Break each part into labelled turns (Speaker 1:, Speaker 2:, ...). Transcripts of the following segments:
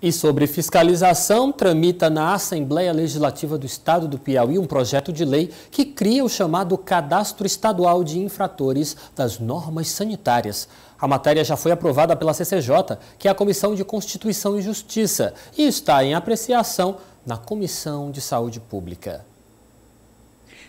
Speaker 1: E sobre fiscalização, tramita na Assembleia Legislativa do Estado do Piauí um projeto de lei que cria o chamado Cadastro Estadual de Infratores das Normas Sanitárias. A matéria já foi aprovada pela CCJ, que é a Comissão de Constituição e Justiça, e está em apreciação na Comissão de Saúde Pública.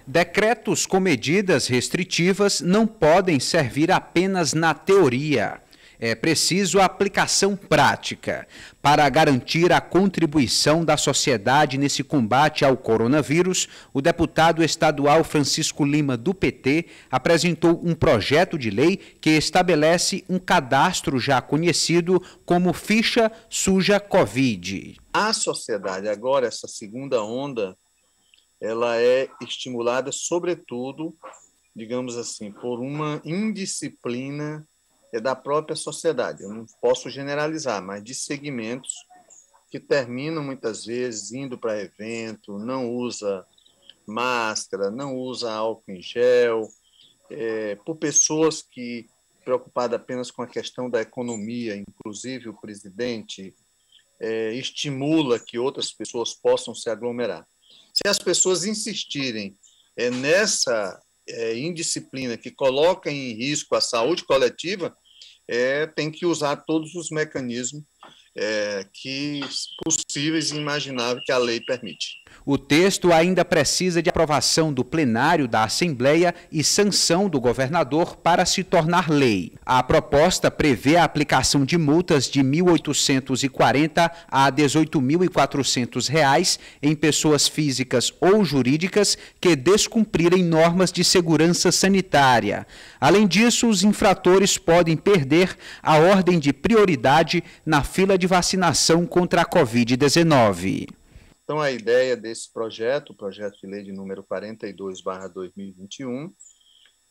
Speaker 1: Decretos com medidas
Speaker 2: restritivas não
Speaker 1: podem servir
Speaker 2: apenas na teoria é preciso a aplicação prática para garantir a contribuição da sociedade nesse combate ao coronavírus. O deputado estadual Francisco Lima do PT apresentou um projeto de lei que estabelece um cadastro já conhecido como ficha suja COVID.
Speaker 3: A sociedade agora essa segunda onda ela é estimulada sobretudo, digamos assim, por uma indisciplina é da própria sociedade. Eu não posso generalizar, mas de segmentos que terminam muitas vezes indo para evento, não usa máscara, não usa álcool em gel, é, por pessoas que preocupadas apenas com a questão da economia, inclusive o presidente é, estimula que outras pessoas possam se aglomerar. Se as pessoas insistirem é, nessa é, indisciplina que coloca em risco a saúde coletiva, é, tem que usar todos os mecanismos é, que possíveis e imagináveis que a lei permite.
Speaker 2: O texto ainda precisa de aprovação do plenário da Assembleia e sanção do governador para se tornar lei. A proposta prevê a aplicação de multas de R$ 1.840 a R$ 18.400 em pessoas físicas ou jurídicas que descumprirem normas de segurança sanitária. Além disso, os infratores podem perder a ordem de prioridade na fila de vacinação contra a Covid-19.
Speaker 3: Então, a ideia desse projeto, o projeto de lei de número 42/2021,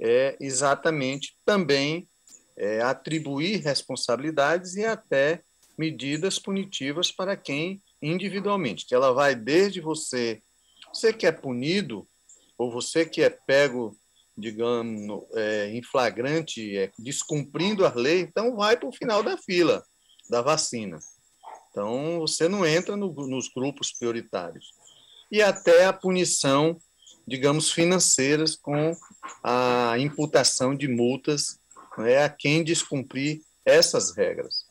Speaker 3: é exatamente também é, atribuir responsabilidades e até medidas punitivas para quem individualmente, que ela vai desde você, você que é punido ou você que é pego, digamos, é, em flagrante, é, descumprindo a lei, então vai para o final da fila da vacina. Então, você não entra no, nos grupos prioritários. E até a punição, digamos, financeiras com a imputação de multas né, a quem descumprir essas regras.